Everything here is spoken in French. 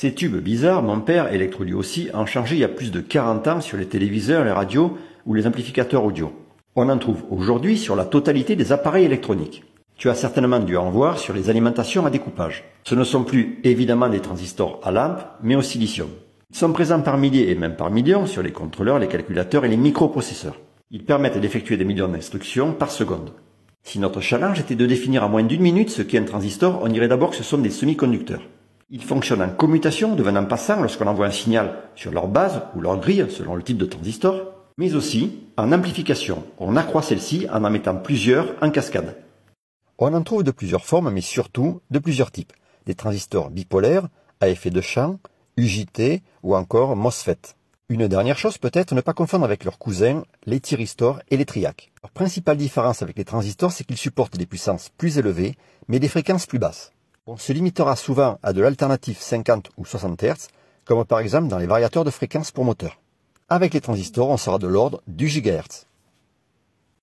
Ces tubes bizarres, mon père, électro lui aussi, en chargé il y a plus de 40 ans sur les téléviseurs, les radios ou les amplificateurs audio. On en trouve aujourd'hui sur la totalité des appareils électroniques. Tu as certainement dû en voir sur les alimentations à découpage. Ce ne sont plus évidemment des transistors à lampe, mais au silicium. Ils sont présents par milliers et même par millions sur les contrôleurs, les calculateurs et les microprocesseurs. Ils permettent d'effectuer des millions d'instructions par seconde. Si notre challenge était de définir en moins d'une minute ce qu'est un transistor, on dirait d'abord que ce sont des semi-conducteurs. Ils fonctionnent en commutation, devenant passant lorsqu'on envoie un signal sur leur base ou leur grille, selon le type de transistor, mais aussi en amplification. On accroît celle-ci en en mettant plusieurs en cascade. On en trouve de plusieurs formes, mais surtout de plusieurs types. Des transistors bipolaires, à effet de champ, UJT ou encore MOSFET. Une dernière chose peut-être, ne pas confondre avec leurs cousins, les thyristors et les triacs. Leur principale différence avec les transistors, c'est qu'ils supportent des puissances plus élevées, mais des fréquences plus basses. On se limitera souvent à de l'alternative 50 ou 60 Hz, comme par exemple dans les variateurs de fréquence pour moteur. Avec les transistors, on sera de l'ordre du gigahertz.